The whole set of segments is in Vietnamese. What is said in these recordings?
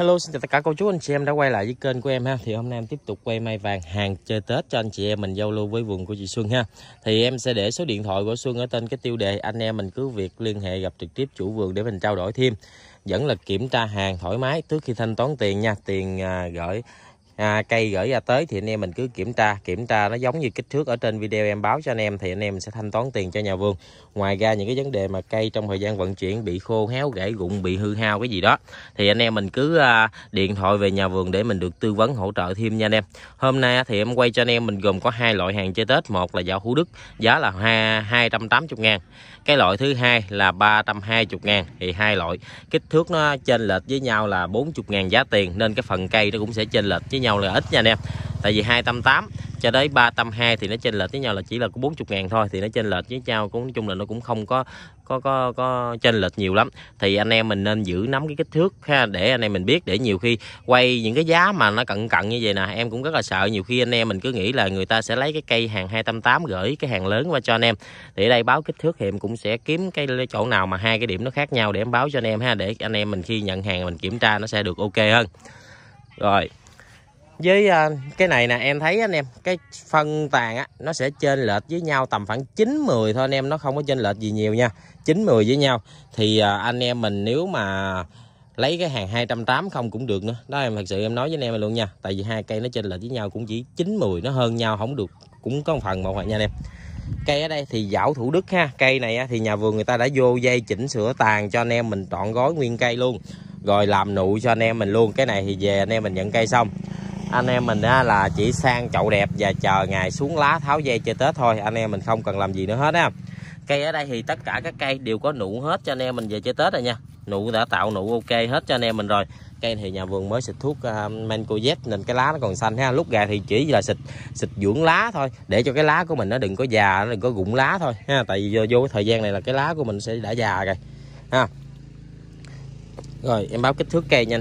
Hello xin chào tất cả cô chú anh chị em đã quay lại với kênh của em ha Thì hôm nay em tiếp tục quay may vàng hàng chơi Tết cho anh chị em mình giao lưu với vườn của chị Xuân ha Thì em sẽ để số điện thoại của Xuân ở tên cái tiêu đề Anh em mình cứ việc liên hệ gặp trực tiếp chủ vườn để mình trao đổi thêm Vẫn là kiểm tra hàng thoải mái trước khi thanh toán tiền nha Tiền à, gửi à, cây gửi ra tới thì anh em mình cứ kiểm tra kiểm tra nó giống như kích thước ở trên video em báo cho anh em thì anh em sẽ thanh toán tiền cho nhà vườn ngoài ra những cái vấn đề mà cây trong thời gian vận chuyển bị khô héo gãy rụng bị hư hao cái gì đó thì anh em mình cứ à, điện thoại về nhà vườn để mình được tư vấn hỗ trợ thêm nha anh em hôm nay thì em quay cho anh em mình gồm có hai loại hàng chơi tết một là dạo hủ đức giá là hai hai trăm tám mươi ngàn cái loại thứ hai là 320 ngàn thì hai loại kích thước nó chênh lệch với nhau là 40 ngàn giá tiền nên cái phần cây nó cũng sẽ chênh lệch với nhau là ít nha anh em tại vì hai tâm tám cho đến ba tâm hai thì nó chênh lệch với nhau là chỉ là có 40 ngàn thôi thì nó chênh lệch với nhau cũng nói chung là nó cũng không có có có có chênh lệch nhiều lắm thì anh em mình nên giữ nắm cái kích thước ha để anh em mình biết để nhiều khi quay những cái giá mà nó cận cận như vậy nè em cũng rất là sợ nhiều khi anh em mình cứ nghĩ là người ta sẽ lấy cái cây hàng 288 gửi cái hàng lớn qua cho anh em thì ở đây báo kích thước thì em cũng sẽ kiếm cái chỗ nào mà hai cái điểm nó khác nhau để em báo cho anh em ha để anh em mình khi nhận hàng mình kiểm tra nó sẽ được ok hơn rồi với à, cái này nè em thấy anh em cái phân tàn á nó sẽ trên lệch với nhau tầm khoảng 9-10 thôi anh em nó không có trên lệch gì nhiều nha 9-10 với nhau thì à, anh em mình nếu mà lấy cái hàng 280 không cũng được nữa đó em thật sự em nói với anh em luôn nha tại vì hai cây nó trên lệch với nhau cũng chỉ 9-10 nó hơn nhau không được cũng có một phần một phần nha anh em cây ở đây thì dảo thủ đức ha cây này thì nhà vườn người ta đã vô dây chỉnh sửa tàn cho anh em mình trọn gói nguyên cây luôn rồi làm nụ cho anh em mình luôn cái này thì về anh em mình nhận cây xong anh em mình là chỉ sang chậu đẹp và chờ ngày xuống lá tháo dây chơi tết thôi anh em mình không cần làm gì nữa hết á cây ở đây thì tất cả các cây đều có nụ hết cho anh em mình về chơi tết rồi nha nụ đã tạo nụ ok hết cho anh em mình rồi cây thì nhà vườn mới xịt thuốc uh, ờ, mancozet nên cái lá nó còn xanh ha lúc gà thì chỉ là xịt xịt dưỡng lá thôi để cho cái lá của mình nó đừng có già nó đừng có rụng lá thôi ha tại vì vô, vô cái thời gian này là cái lá của mình sẽ đã già rồi ha rồi em báo kích thước cây nha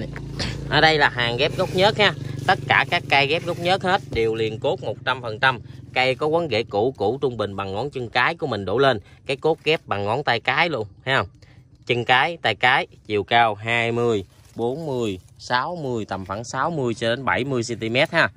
ở đây là hàng ghép gốc nhớt ha tất cả các cây ghép gốc nhớt hết đều liền cốt 100%. Cây có quấn rễ cũ cũ trung bình bằng ngón chân cái của mình đổ lên, cái cốt ghép bằng ngón tay cái luôn, thấy không? Chân cái, tay cái, chiều cao 20, 40, 60 tầm khoảng 60 cho đến 70 cm ha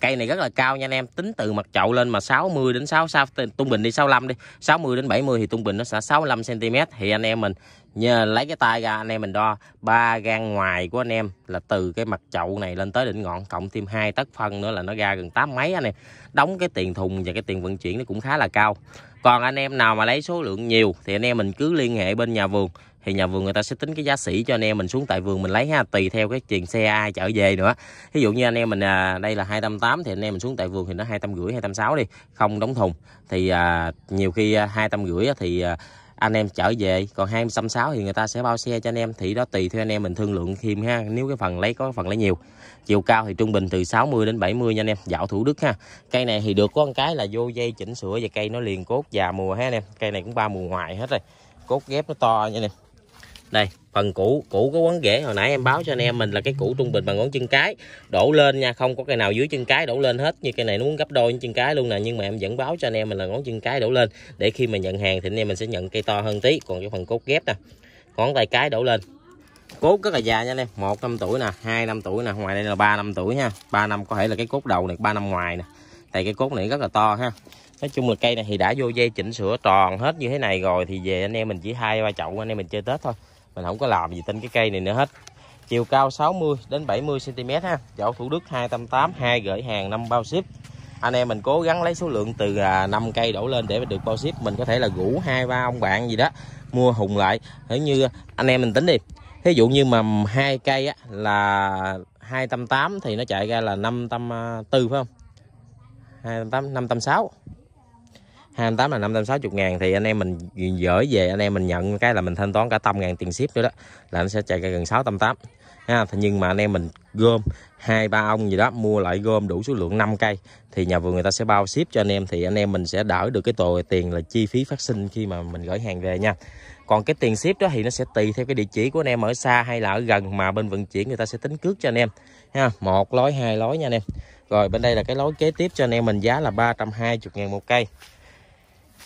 cây này rất là cao nha anh em tính từ mặt chậu lên mà 60 đến 6 sao tung bình đi 65 đi 60 đến 70 thì tung bình nó sẽ 65 cm thì anh em mình nhờ lấy cái tay ra anh em mình đo ba gan ngoài của anh em là từ cái mặt chậu này lên tới đỉnh ngọn cộng thêm hai tấc phân nữa là nó ra gần tám mấy anh em đóng cái tiền thùng và cái tiền vận chuyển nó cũng khá là cao còn anh em nào mà lấy số lượng nhiều thì anh em mình cứ liên hệ bên nhà vườn thì nhà vườn người ta sẽ tính cái giá sỉ cho anh em mình xuống tại vườn mình lấy ha tùy theo cái tiền xe ai chở về nữa ví dụ như anh em mình à, đây là hai trăm tám thì anh em mình xuống tại vườn thì nó hai trăm rưỡi hai trăm sáu đi không đóng thùng thì à, nhiều khi à, hai trăm rưỡi thì à, anh em chở về còn hai trăm sáu thì người ta sẽ bao xe cho anh em thì đó tùy theo anh em mình thương lượng thêm ha nếu cái phần lấy có phần lấy nhiều chiều cao thì trung bình từ 60 đến 70 nha anh em dạo thủ đức ha cây này thì được có một cái là vô dây chỉnh sửa và cây nó liền cốt già mùa ha anh em cây này cũng ba mùa ngoài hết rồi cốt ghép nó to nha anh em đây phần củ củ có quấn rễ hồi nãy em báo cho anh em mình là cái củ trung bình bằng ngón chân cái đổ lên nha không có cây nào dưới chân cái đổ lên hết như cây này nó muốn gấp đôi chân cái luôn nè nhưng mà em vẫn báo cho anh em mình là ngón chân cái đổ lên để khi mà nhận hàng thì anh em mình sẽ nhận cây to hơn tí còn cái phần cốt ghép nè ngón tay cái đổ lên cốt rất là già nha anh em một năm tuổi nè hai năm tuổi nè ngoài đây là ba năm tuổi nha ba năm có thể là cái cốt đầu này ba năm ngoài nè tại cái cốt này rất là to ha nói chung là cây này thì đã vô dây chỉnh sửa tròn hết như thế này rồi thì về anh em mình chỉ hai ba chậu anh em mình chơi tết thôi mình không có làm gì trên cái cây này nữa hết chiều cao 60 đến 70 cm ha chỗ Thủ Đức 288 hai gửi hàng 5 bao ship anh em mình cố gắng lấy số lượng từ 5 à, cây đổ lên để được bao ship mình có thể là gũ hai ba ông bạn gì đó mua hùng lại thế như anh em mình tính đi thí dụ như mà hai cây á, là 208 thì nó chạy ra là 504 à, phải không 208 506 28 là 560 ngàn thì anh em mình dở về anh em mình nhận cái là mình thanh toán cả trăm ngàn tiền ship nữa đó là nó sẽ chạy ra gần 688 ha nhưng mà anh em mình gom hai ba ông gì đó mua lại gom đủ số lượng 5 cây thì nhà vườn người ta sẽ bao ship cho anh em thì anh em mình sẽ đỡ được cái tội tiền là chi phí phát sinh khi mà mình gửi hàng về nha còn cái tiền ship đó thì nó sẽ tùy theo cái địa chỉ của anh em ở xa hay là ở gần mà bên vận chuyển người ta sẽ tính cước cho anh em ha một lối hai lối nha anh em rồi bên đây là cái lối kế tiếp cho anh em mình giá là 320 ngàn một cây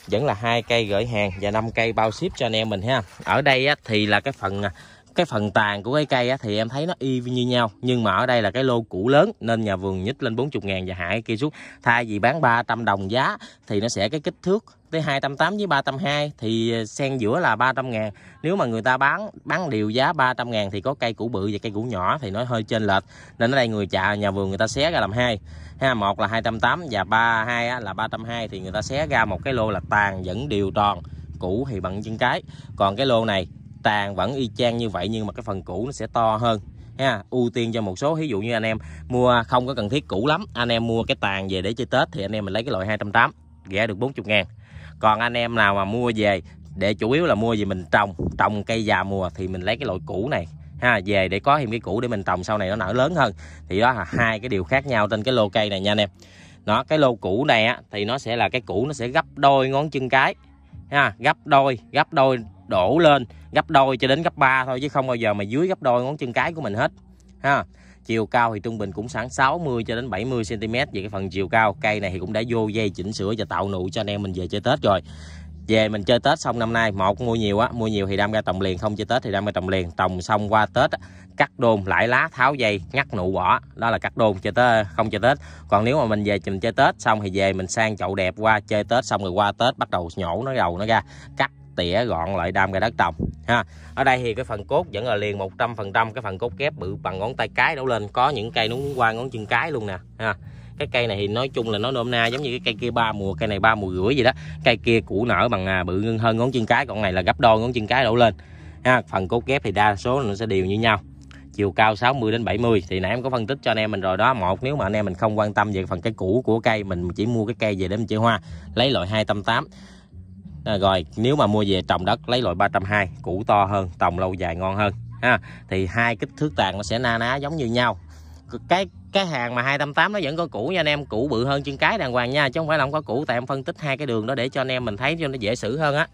vẫn là hai cây gửi hàng và năm cây bao ship cho anh em mình ha ở đây á, thì là cái phần à, cái phần tàn của cái cây á, thì em thấy nó y như nhau nhưng mà ở đây là cái lô cũ lớn nên nhà vườn nhích lên 40 ngàn và hạ cái cây xuống thay vì bán 300 đồng giá thì nó sẽ cái kích thước tới 280 với 320 thì ờ, xen giữa là 300 ngàn nếu mà người ta bán bán điều giá 300 ngàn thì có cây củ bự và cây củ nhỏ thì nó hơi chênh lệch nên ở đây người chạ nhà vườn người ta xé ra làm hai ha một là 280 và 32 á, là 320 thì người ta xé ra một cái lô là tàn vẫn đều tròn cũ thì bằng chân cái còn cái lô này tàn vẫn y chang như vậy nhưng mà cái phần cũ nó sẽ to hơn ha ưu tiên cho một số ví dụ như anh em mua không có cần thiết cũ lắm anh em mua cái tàn về để chơi tết thì anh em mình lấy cái loại 280 rẻ được 40 ngàn còn anh em nào mà mua về để chủ yếu là mua về mình trồng trồng cây già mùa thì mình lấy cái loại cũ này ha về để có thêm cái cũ để mình trồng sau này nó nở lớn hơn thì đó là hai cái điều khác nhau trên cái lô cây này nha anh em nó cái lô cũ này á, thì nó sẽ là cái cũ nó sẽ gấp đôi ngón chân cái ha gấp đôi gấp đôi đổ lên gấp đôi cho đến gấp 3 thôi chứ không bao giờ mà dưới gấp đôi ngón chân cái của mình hết ha chiều cao thì trung bình cũng sẵn 60 cho đến 70 cm về cái phần chiều cao cây này thì cũng đã vô dây chỉnh sửa và tạo nụ cho anh em mình về chơi Tết rồi về mình chơi Tết xong năm nay một mua nhiều á mua nhiều thì đâm ra trồng liền không chơi Tết thì đâm ra trồng liền trồng xong qua Tết cắt đôn lại lá tháo dây ngắt nụ bỏ đó là cắt đôn chơi Tết không chơi Tết còn nếu mà mình về mình chơi Tết xong thì về mình sang chậu đẹp qua chơi Tết xong rồi qua Tết bắt đầu nhổ nó đầu nó ra cắt tỉa gọn lại đam cây đất trồng ha ở đây thì cái phần cốt vẫn là liền 100% cái phần cốt kép bự bằng ngón tay cái đổ lên có những cây nó qua ngón chân cái luôn nè ha cái cây này thì nói chung là nó nôm na giống như cái cây kia ba mùa cây này ba mùa rưỡi gì đó cây kia củ nở bằng à, bự ngưng hơn ngón chân cái còn này là gấp đôi ngón chân cái đổ lên ha phần cốt kép thì đa số nó sẽ đều như nhau chiều cao 60 đến 70 thì nãy em có phân tích cho anh em mình rồi đó một nếu mà anh em mình không quan tâm về phần cái củ của cây mình chỉ mua cái cây về để mình chơi hoa lấy loại 288 à, rồi nếu mà mua về trồng đất lấy loại 320 củ to hơn trồng lâu dài ngon hơn ha thì hai kích thước tàn nó sẽ na ná giống như nhau cái cái hàng mà 288 nó vẫn có củ nha anh em củ bự hơn chân cái đàng hoàng nha chứ không phải là không có củ tại em phân tích hai cái đường đó để cho anh em mình thấy cho nó dễ xử hơn á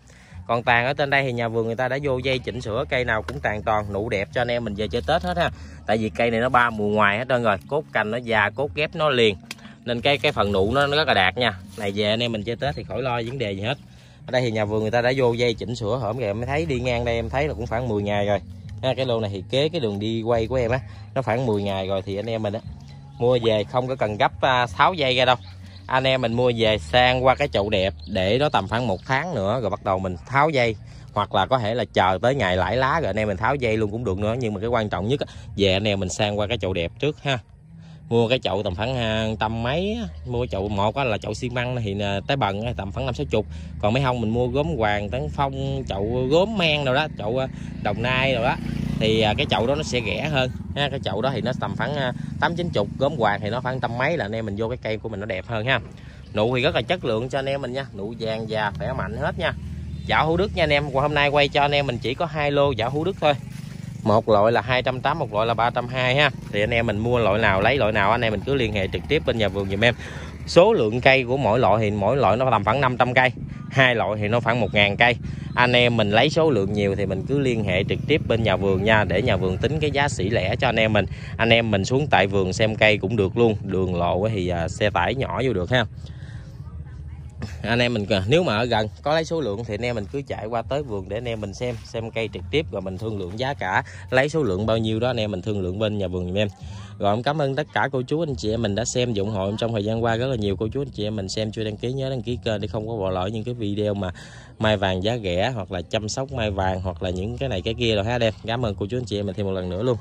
còn tàn ở trên đây thì nhà vườn người ta đã vô dây chỉnh sửa cây nào cũng tàn toàn nụ đẹp cho anh em mình về chơi tết hết ha tại vì cây này nó ba mùa ngoài hết trơn rồi cốt cành nó già cốt ghép nó liền nên cái cái phần nụ nó, nó rất là đạt nha này về anh em mình chơi tết thì khỏi lo vấn đề gì hết ở đây thì nhà vườn người ta đã vô dây chỉnh sửa hổm rồi em mới thấy đi ngang đây em thấy là cũng khoảng 10 ngày rồi ha, cái lô này thì kế cái đường đi quay của em á nó khoảng 10 ngày rồi thì anh em mình á mua về không có cần gấp tháo à, dây ra đâu anh em mình mua về sang qua cái chậu đẹp để nó tầm khoảng một tháng nữa rồi bắt đầu mình tháo dây hoặc là có thể là chờ tới ngày lãi lá rồi anh em mình tháo dây luôn cũng được nữa nhưng mà cái quan trọng nhất về anh em mình sang qua cái chậu đẹp trước ha mua cái chậu tầm khoảng à, tầm mấy mua chậu một là chậu xi măng thì à, tới bần tầm khoảng năm sáu chục còn mấy hông mình mua gốm hoàng tấn phong chậu gốm men đâu đó chậu à, đồng nai rồi đó thì cái chậu đó nó sẽ rẻ hơn ha cái chậu đó thì nó tầm khoảng tám chín chục gốm hoàng thì nó khoảng tầm mấy là anh em mình vô cái cây của mình nó đẹp hơn ha nụ thì rất là chất lượng cho anh em mình nha nụ vàng già khỏe mạnh hết nha dạo hữu đức nha anh em hôm nay quay cho anh em mình chỉ có hai lô dạo hữu đức thôi một loại là 280 một loại là 320 ha thì anh em mình mua loại nào lấy loại nào anh em mình cứ liên hệ trực tiếp bên nhà vườn dùm em số lượng cây của mỗi loại thì mỗi loại nó tầm khoảng 500 cây hai loại thì nó khoảng 1.000 cây anh em mình lấy số lượng nhiều thì mình cứ liên hệ trực tiếp bên nhà vườn nha để nhà vườn tính cái giá sỉ lẻ cho anh em mình anh em mình xuống tại vườn xem cây cũng được luôn đường lộ thì à, xe tải nhỏ vô được ha anh em mình nếu mà ở gần có lấy số lượng thì anh em mình cứ chạy qua tới vườn để anh em mình xem xem cây trực tiếp rồi mình thương lượng giá cả lấy số lượng bao nhiêu đó anh em mình thương lượng bên nhà vườn giùm em rồi em cảm ơn tất cả cô chú anh chị em mình đã xem dụng hội trong thời gian qua rất là nhiều cô chú anh chị em mình xem chưa đăng ký nhớ đăng ký kênh để không có bỏ lỡ những cái video mà mai vàng giá rẻ hoặc là chăm sóc mai vàng hoặc là những cái này cái kia rồi ha anh em cảm ơn cô chú anh chị em mình thêm một lần nữa luôn